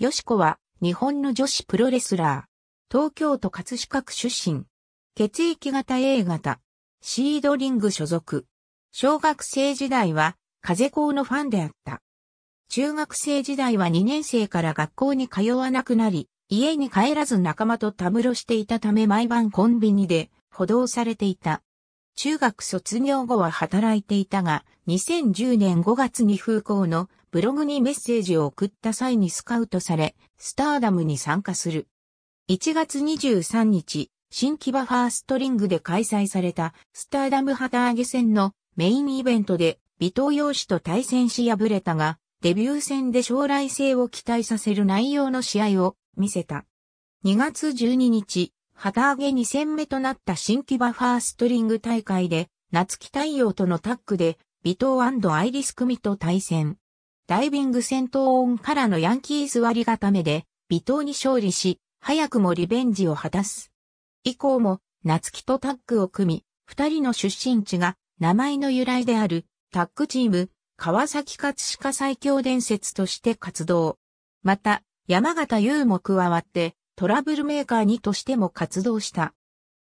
よしこは、日本の女子プロレスラー。東京都葛飾区出身。血液型 A 型。シードリング所属。小学生時代は、風校のファンであった。中学生時代は2年生から学校に通わなくなり、家に帰らず仲間とたむろしていたため毎晩コンビニで補導されていた。中学卒業後は働いていたが、2010年5月に風校のブログにメッセージを送った際にスカウトされ、スターダムに参加する。1月23日、新木場ファーストリングで開催されたスターダム旗揚げ戦のメインイベントで、微藤陽子と対戦し敗れたが、デビュー戦で将来性を期待させる内容の試合を見せた。2月12日、旗揚げ2戦目となった新木場ファーストリング大会で、夏木太陽とのタッグで、微藤アイリス組と対戦。ダイビング戦闘音からのヤンキー座り固めで、微糖に勝利し、早くもリベンジを果たす。以降も、夏木とタッグを組み、二人の出身地が名前の由来であるタッグチーム、川崎葛飾最強伝説として活動。また、山形優も加わってトラブルメーカーにとしても活動した。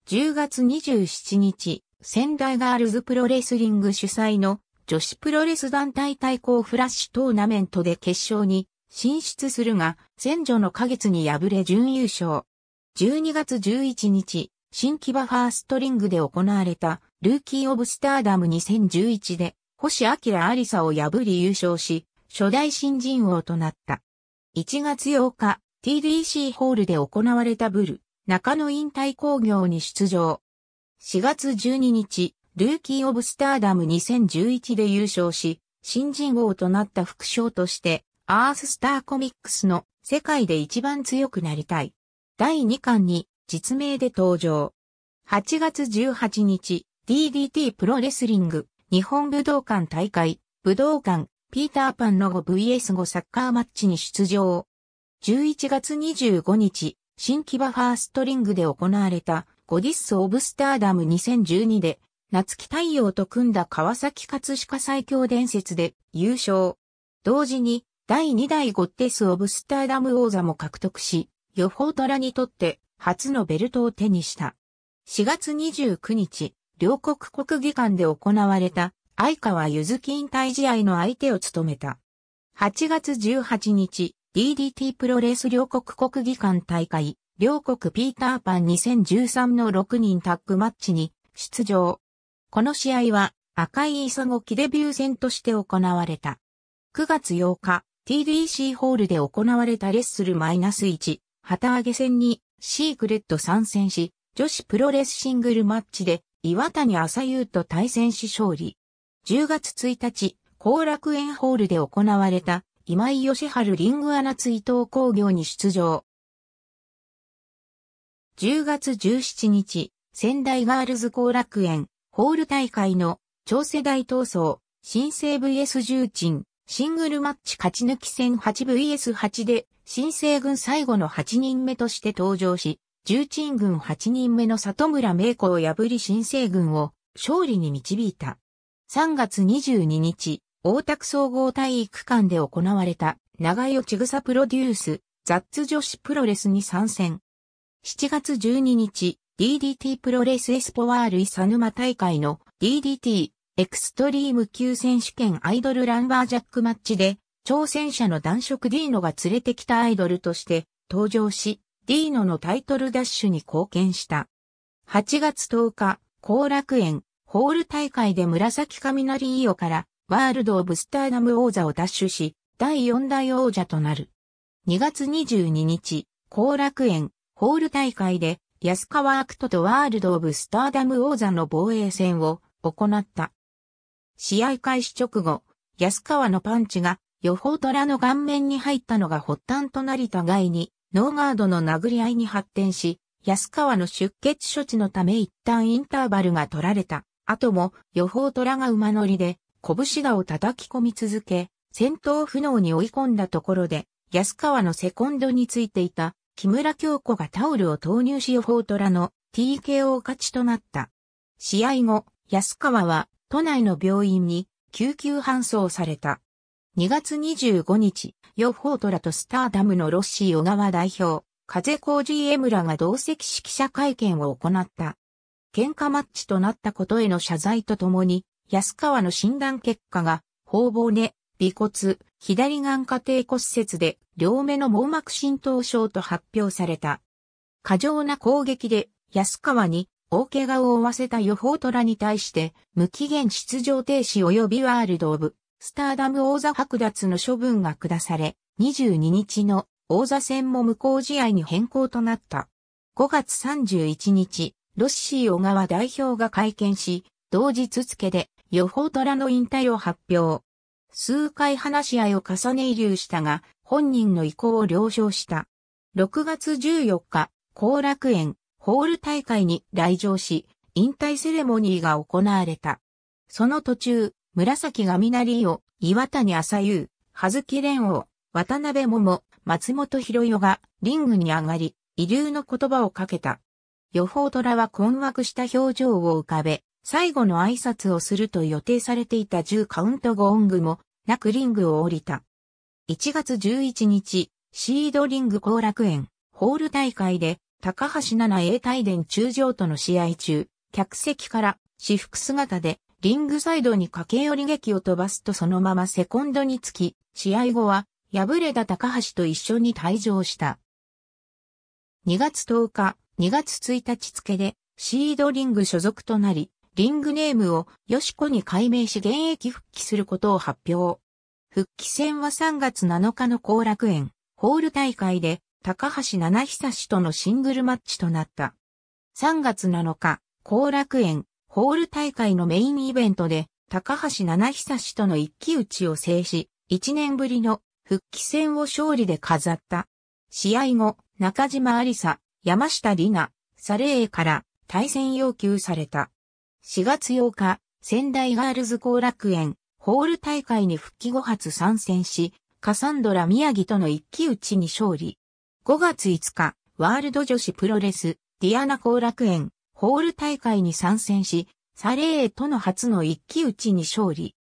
10月27日、仙台ガールズプロレスリング主催の女子プロレス団体対抗フラッシュトーナメントで決勝に進出するが、戦女の花月に敗れ準優勝。12月11日、新木場ファーストリングで行われた、ルーキー・オブ・スターダム2011で、星明ありさを破り優勝し、初代新人王となった。1月8日、TDC ホールで行われたブル、中野引退工業に出場。4月12日、ルーキー・オブ・スターダム2011で優勝し、新人王となった副賞として、アーススターコミックスの世界で一番強くなりたい。第2巻に実名で登場。8月18日、DDT プロレスリング、日本武道館大会、武道館、ピーターパンの 5VS5 サッカーマッチに出場。11月25日、新木場ファーストリングで行われたゴディス・オブ・スターダム2012で夏木太陽と組んだ川崎葛飾最強伝説で優勝。同時に第2代ゴッテス・オブスターダム王座も獲得し、予報虎にとって初のベルトを手にした。4月29日、両国国技館で行われた相川ゆずき引退試合の相手を務めた。8月18日、DDT プロレス両国国技館大会、両国ピーターパン2013の6人タッグマッチに出場。この試合は赤いイサゴキデビュー戦として行われた。9月8日、TDC ホールで行われたレッスル -1 旗揚げ戦にシークレット参戦し、女子プロレスシングルマッチで岩谷朝優と対戦し勝利。10月1日、後楽園ホールで行われた今井義春リングアナ追悼工業に出場。10月17日、仙台ガールズ後楽園ホール大会の超世代闘争、新生 VS 重鎮、シングルマッチ勝ち抜き戦 8VS8 で、新生軍最後の8人目として登場し、重鎮軍8人目の里村明子を破り新生軍を勝利に導いた。3月22日、大田区総合体育館で行われた、長代千草プロデュース、ザッツ女子プロレスに参戦。7月12日、DDT プロレスエスポワールイサヌマ大会の DDT エクストリーム級選手権アイドルランバージャックマッチで挑戦者の男色ディーノが連れてきたアイドルとして登場し、ディーノのタイトルダッシュに貢献した。8月10日、後楽園、ホール大会で紫雷イオからワールド・オブ・スターダム王座を奪取し、第4代王者となる。2月22日、後楽園、ホール大会で安川アクトとワールド・オブ・スターダム王座の防衛戦を行った。試合開始直後、安川のパンチが、予報虎の顔面に入ったのが発端となり互いに、ノーガードの殴り合いに発展し、安川の出血処置のため一旦インターバルが取られた。後も、予報虎が馬乗りで、拳がを叩き込み続け、戦闘不能に追い込んだところで、安川のセコンドについていた木村京子がタオルを投入しオフォートラの TKO 勝ちとなった。試合後、安川は都内の病院に救急搬送された。2月25日、ヨフォートラとスターダムのロッシー小川代表、風小路江村が同席し記者会見を行った。喧嘩マッチとなったことへの謝罪とともに、安川の診断結果が、頬骨、尾骨、左眼下底骨折で両目の網膜浸透症と発表された。過剰な攻撃で安川に大怪我を負わせた予報虎に対して無期限出場停止及びワールド・オブ・スターダム王座剥奪の処分が下され22日の王座戦も無効試合に変更となった。5月31日、ロッシー小川代表が会見し、同日付で予報虎の引退を発表。数回話し合いを重ね遺留したが、本人の意向を了承した。6月14日、後楽園、ホール大会に来場し、引退セレモニーが行われた。その途中、紫がりを、岩谷浅優、葉月蓮を、渡辺桃、松本博代がリングに上がり、遺留の言葉をかけた。予報虎は困惑した表情を浮かべ、最後の挨拶をすると予定されていた10カウント5音具もなくリングを降りた。1月11日、シードリング後楽園、ホール大会で、高橋七英大伝中将との試合中、客席から私服姿でリングサイドに駆け寄り劇を飛ばすとそのままセコンドにつき、試合後は敗れた高橋と一緒に退場した。2月10日、2月1日付でシードリング所属となり、リングネームをヨシコに改名し現役復帰することを発表。復帰戦は3月7日の後楽園、ホール大会で高橋七久氏とのシングルマッチとなった。3月7日、後楽園、ホール大会のメインイベントで高橋七久氏との一騎打ちを制し、1年ぶりの復帰戦を勝利で飾った。試合後、中島ありさ、山下里奈、サレーから対戦要求された。4月8日、仙台ガールズ後楽園、ホール大会に復帰後初参戦し、カサンドラ宮城との一騎打ちに勝利。5月5日、ワールド女子プロレス、ディアナ後楽園、ホール大会に参戦し、サレーとの初の一騎打ちに勝利。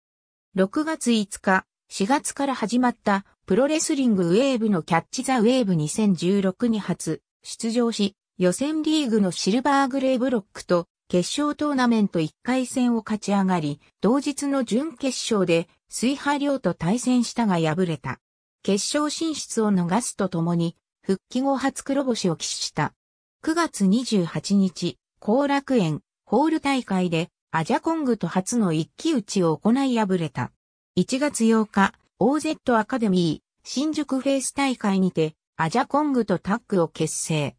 6月5日、4月から始まったプロレスリングウェーブのキャッチザウェーブ2016に初出場し、予選リーグのシルバーグレーブロックと決勝トーナメント1回戦を勝ち上がり、同日の準決勝で水波量と対戦したが敗れた。決勝進出を逃すとともに、復帰後初黒星を喫した。9月28日、後楽園、ホール大会で、アジャコングと初の一騎打ちを行い敗れた。1月8日、OZ アカデミー、新宿フェイス大会にて、アジャコングとタッグを結成。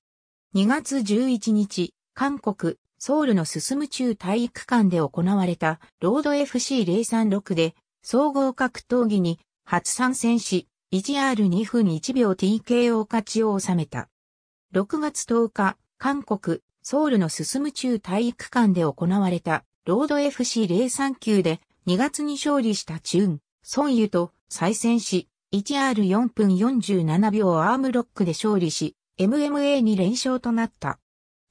2月11日、韓国、ソウルの進む中体育館で行われたロード FC036 で総合格闘技に初参戦し、1R2 分1秒 TKO 勝ちを収めた。6月10日、韓国、ソウルの進む中体育館で行われたロード FC039 で2月に勝利したチュン、ソンユと再戦し、1R4 分47秒アームロックで勝利し、MMA に連勝となった。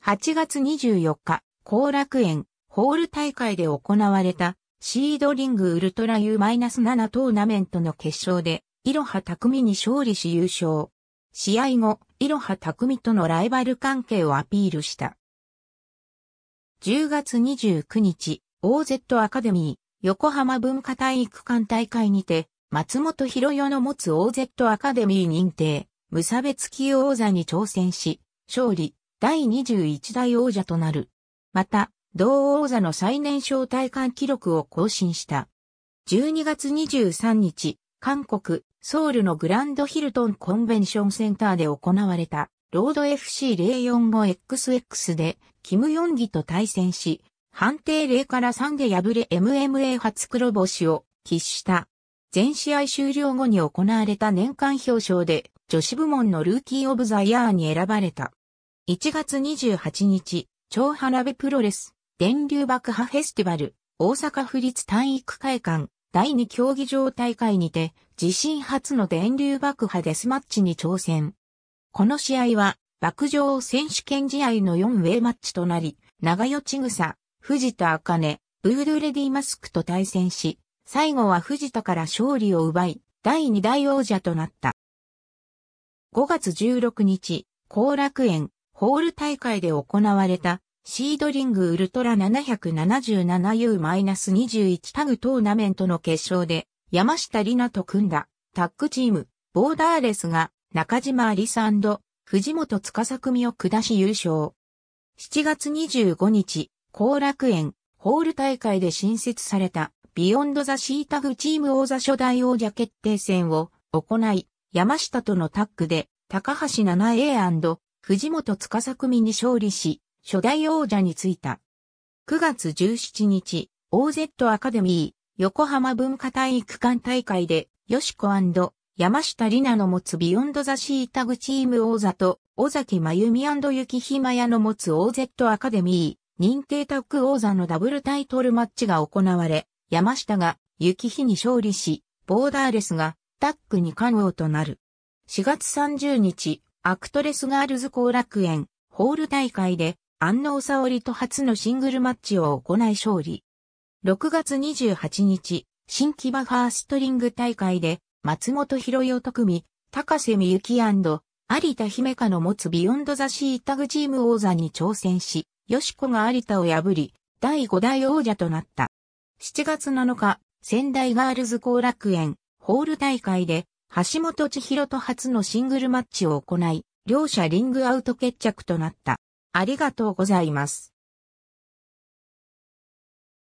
8月24日、後楽園、ホール大会で行われた、シードリングウルトラ U-7 トーナメントの決勝で、いろは匠に勝利し優勝。試合後、いろは匠とのライバル関係をアピールした。10月29日、OZ アカデミー、横浜文化体育館大会にて、松本博代の持つ OZ アカデミー認定、無差別級王座に挑戦し、勝利、第21代王者となる。また、同王座の最年少体感記録を更新した。12月23日、韓国、ソウルのグランドヒルトンコンベンションセンターで行われた、ロード FC045XX で、キム・ヨンギと対戦し、判定0から3で敗れ MMA 初黒星を喫した。全試合終了後に行われた年間表彰で、女子部門のルーキー・オブ・ザ・イヤーに選ばれた。1月28日、超花部プロレス、電流爆破フェスティバル、大阪府立体育会館、第2競技場大会にて、自身初の電流爆破デスマッチに挑戦。この試合は、爆上選手権試合の4ウェイマッチとなり、長与千草、藤田茜、ブードゥレディマスクと対戦し、最後は藤田から勝利を奪い、第2代王者となった。5月16日、後楽園、ホール大会で行われたシードリングウルトラ 777U-21 タグトーナメントの決勝で山下里奈と組んだタッグチームボーダーレスが中島ありさん藤本司組を下し優勝。7月25日、後楽園ホール大会で新設されたビヨンドザシータグチーム王座初代王者決定戦を行い、山下とのタッグで高橋 7A& 藤本司組に勝利し、初代王者に就いた。9月17日、OZ アカデミー、横浜文化体育館大会で、よしこ山下里奈の持つビヨンドザシータグチーム王座と、尾崎真由美雪ひまやの持つ OZ アカデミー、認定タッグ王座のダブルタイトルマッチが行われ、山下が雪日に勝利し、ボーダーレスがタッグに冠王となる。4月30日、アクトレスガールズ後楽園、ホール大会で、安納沙織と初のシングルマッチを行い勝利。6月28日、新木場ファーストリング大会で、松本博代特美、高瀬美幸有田姫香の持つビヨンドザシータグチーム王座に挑戦し、吉子が有田を破り、第5代王者となった。7月7日、仙台ガールズ後楽園、ホール大会で、橋本千尋と初のシングルマッチを行い、両者リングアウト決着となった。ありがとうございます。